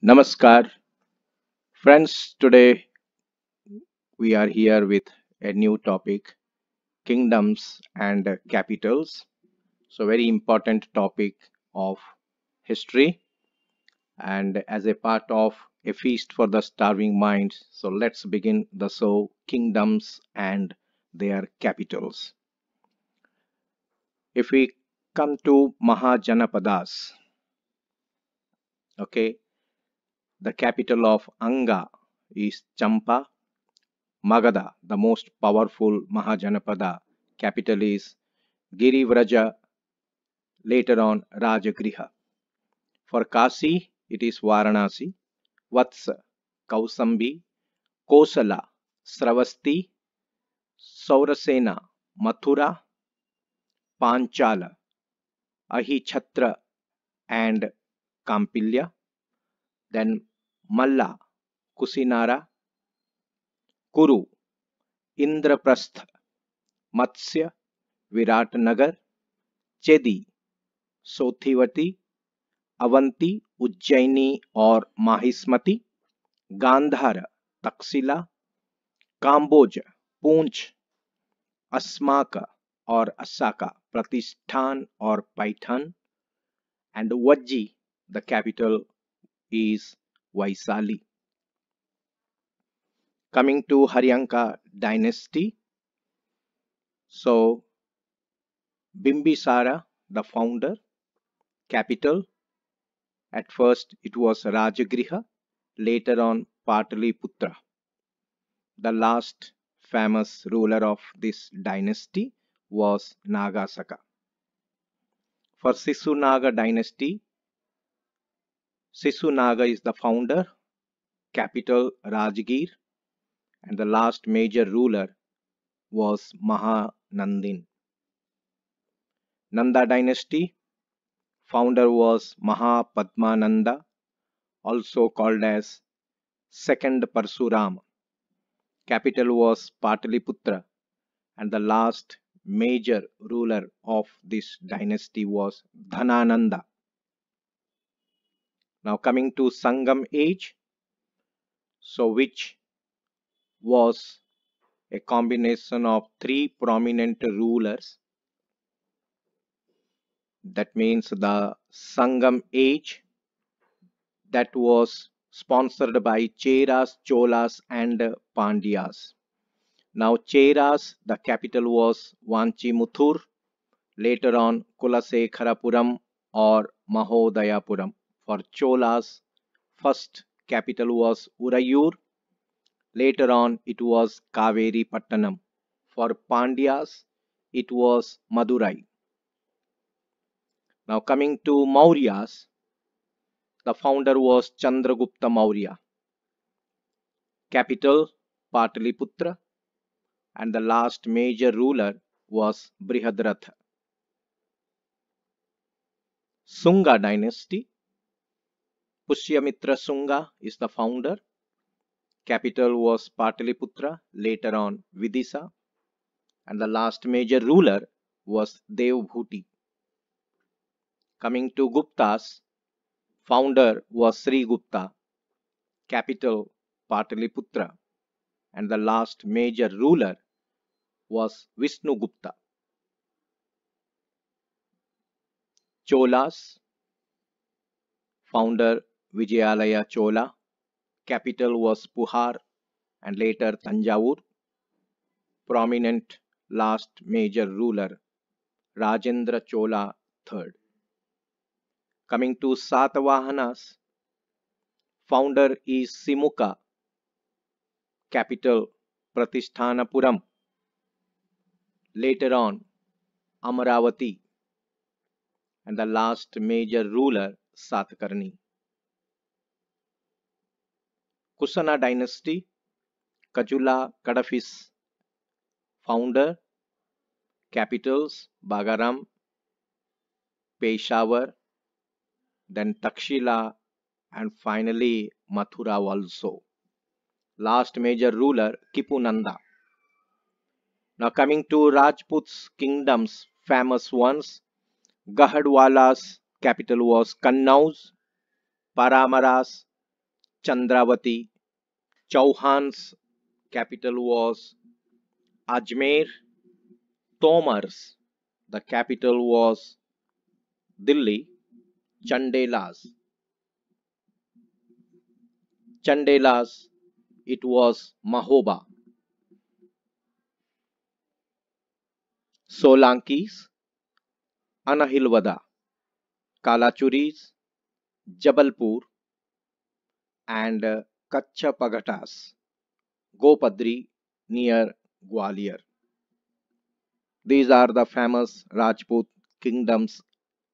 Namaskar. Friends, today we are here with a new topic kingdoms and capitals. So, very important topic of history and as a part of a feast for the starving mind. So, let's begin the show kingdoms and their capitals. If we come to Mahajanapadas, okay the capital of Anga is Champa. Magadha, the most powerful Mahajanapada capital is Girivraja, later on Rajagriha. For Kasi, it is Varanasi, Vatsa, Kausambi, Kosala, Sravasti, Saurasena, Mathura, Panchala, Ahichatra, and Kampilya. Then मल्ला कुसिनारा कुरु इंद्रप्रस्थ मत्स्य विराटनगर चेदी सोथीवती अवंती उज्जैनी और माहिस्मती गांधार तक्सिला काम्बोज पूंछ अस्माक और असाका प्रतिष्ठान और Paithan and Vajji the capital is Vaisali. Coming to Haryanka dynasty, so Bimbisara, the founder, capital, at first it was Rajagriha, later on Pataliputra. The last famous ruler of this dynasty was Nagasaka. For Sisunaga dynasty, Sisu Naga is the founder, capital Rajgir, and the last major ruler was Mahanandin. Nanda dynasty, founder was Mahapadmananda, also called as second Parsuram. Capital was Pataliputra and the last major ruler of this dynasty was Dhanananda. Now coming to Sangam age, so which was a combination of three prominent rulers. That means the Sangam age that was sponsored by Cheras, Cholas and Pandyas. Now Cheras, the capital was Vanchimuthur, later on Kulasekharapuram or Mahodayapuram for Cholas. First capital was Urayur. Later on it was Kaveri Pattanam. For Pandyas it was Madurai. Now coming to Mauryas, the founder was Chandragupta Maurya. Capital Pataliputra and the last major ruler was Brihadratha. Sunga dynasty Pushyamitra Sunga is the founder. Capital was Pataliputra, later on Vidisha. And the last major ruler was Devbhuti. Coming to Guptas, founder was Sri Gupta, capital Pataliputra, and the last major ruler was Vishnugupta. Cholas, founder Vijayalaya Chola. Capital was Puhar and later Tanjavur. Prominent last major ruler Rajendra Chola III. Coming to Satavahanas, founder is Simuka, capital Pratishthanapuram. Later on, Amaravati and the last major ruler Satkarni. Kusana dynasty, Kajula Kadafis founder, capitals Bagaram, Peshawar, then Takshila, and finally Mathura also. Last major ruler Kipunanda. Now coming to Rajput's kingdoms, famous ones, Gahadwala's capital was Kannaus, Paramara's Chandravati. Chauhan's capital was Ajmer. Tomar's the capital was Delhi. Chandela's Chandela's it was Mahoba. Solankis, Anahilwada, Kalachuris, Jabalpur, and uh, Kachapagatas, Gopadri near Gwalior. These are the famous Rajput kingdoms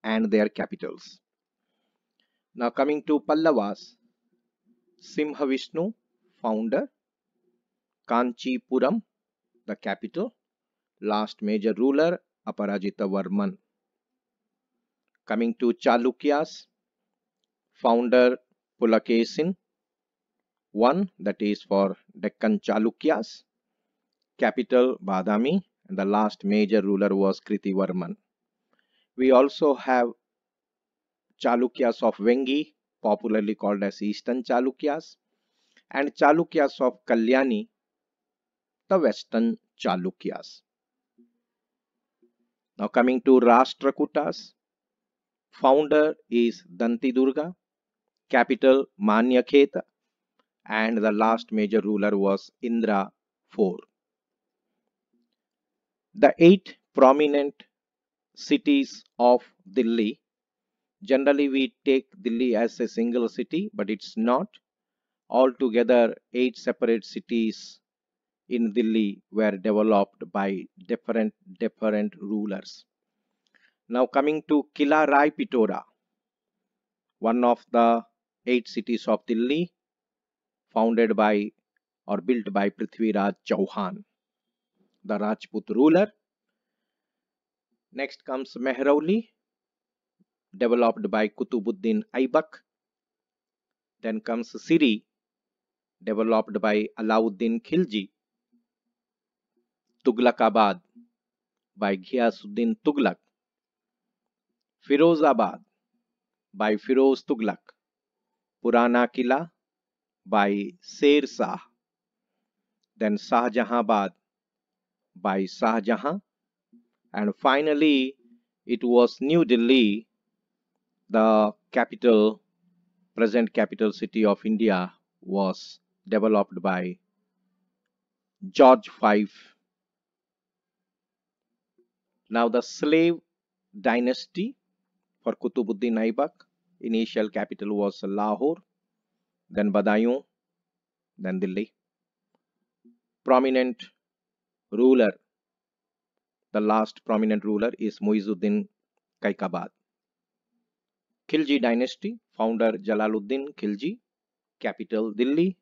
and their capitals. Now coming to Pallavas, Simhavishnu, founder, Kanchipuram, the capital, last major ruler Aparajita Varman. Coming to Chalukyas, founder Pulakesin, one that is for Deccan Chalukyas, capital Badami, and the last major ruler was Kritivarman. We also have Chalukyas of Vengi, popularly called as Eastern Chalukyas, and Chalukyas of Kalyani, the Western Chalukyas. Now coming to Rashtrakutas, founder is Dantidurga, capital Manyakheta, and the last major ruler was Indra IV. The eight prominent cities of Delhi generally we take Delhi as a single city but it's not altogether eight separate cities in Delhi were developed by different different rulers now coming to Kila Rai Pitora one of the eight cities of Delhi founded by or built by Prithviraj Chauhan, the Rajput ruler. Next comes Mehrauli, developed by Kutubuddin Aibak. Then comes Siri, developed by Alauddin Khilji. Tughlaqabad by Ghiyasuddin Tughlaq. Firozabad by Firoz Tughlaq. Purana Kila by Sher Shah, then Shah Jahanabad by Shah Jahan, and finally it was New Delhi, the capital, present capital city of India, was developed by George V. Now the slave dynasty for Kutubuddin Aibak, initial capital was Lahore then Badayon, then Delhi. Prominent ruler, the last prominent ruler is Muizuddin Kaikabad. Khilji dynasty, founder Jalaluddin Khilji, capital Delhi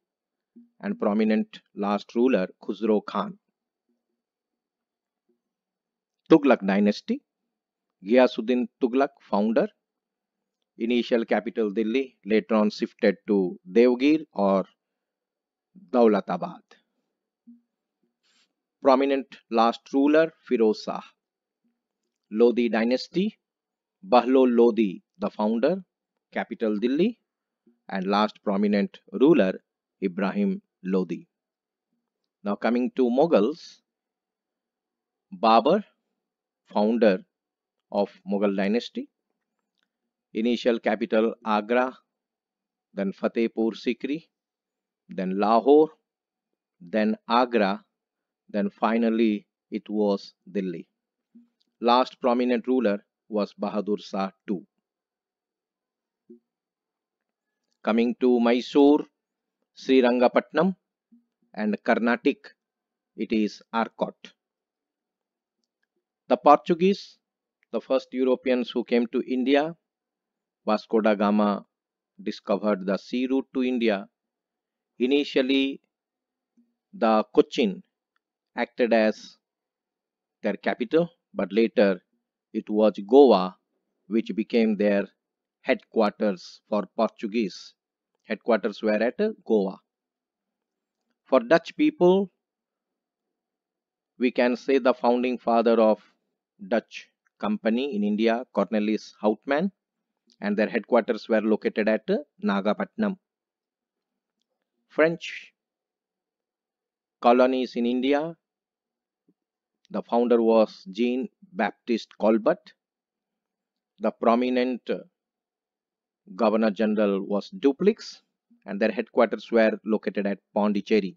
and prominent last ruler Khusro Khan. Tughlaq dynasty, Ghiyasuddin Tughlaq founder initial capital Delhi, later on shifted to Devgir or Daulatabad. Prominent last ruler Firoz Shah. Lodi dynasty, Bahlol Lodi the founder, capital Delhi and last prominent ruler Ibrahim Lodi. Now coming to Mughals, Babur founder of Mughal dynasty, initial capital Agra, then Fatehpur Sikri, then Lahore, then Agra, then finally it was Delhi. Last prominent ruler was Bahadur Shah II. Coming to Mysore, Sri Rangapatnam and Carnatic, it is Arcot. The Portuguese, the first Europeans who came to India, Vasco da Gama discovered the sea route to India, initially the Cochin acted as their capital, but later it was Goa which became their headquarters for Portuguese. Headquarters were at Goa. For Dutch people, we can say the founding father of Dutch company in India, Cornelis Houtman, and their headquarters were located at Nagapatnam. French colonies in India. The founder was Jean Baptiste Colbert. The prominent governor general was Duplex, and their headquarters were located at Pondicherry.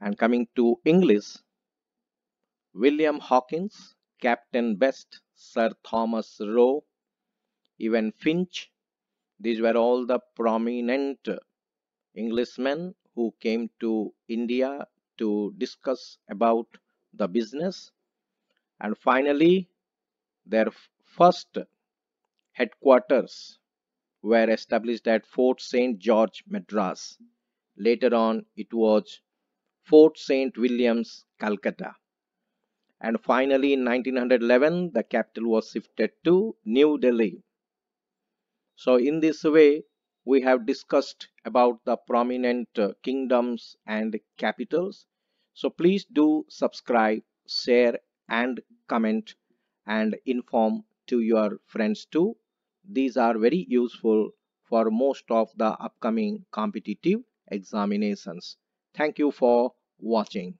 And coming to English, William Hawkins, Captain Best, Sir Thomas Roe, even Finch. These were all the prominent Englishmen who came to India to discuss about the business. And finally, their first headquarters were established at Fort St. George, Madras. Later on, it was Fort St. Williams, Calcutta and finally in 1911 the capital was shifted to New Delhi. So in this way we have discussed about the prominent uh, kingdoms and capitals. So please do subscribe, share and comment and inform to your friends too. These are very useful for most of the upcoming competitive examinations. Thank you for watching.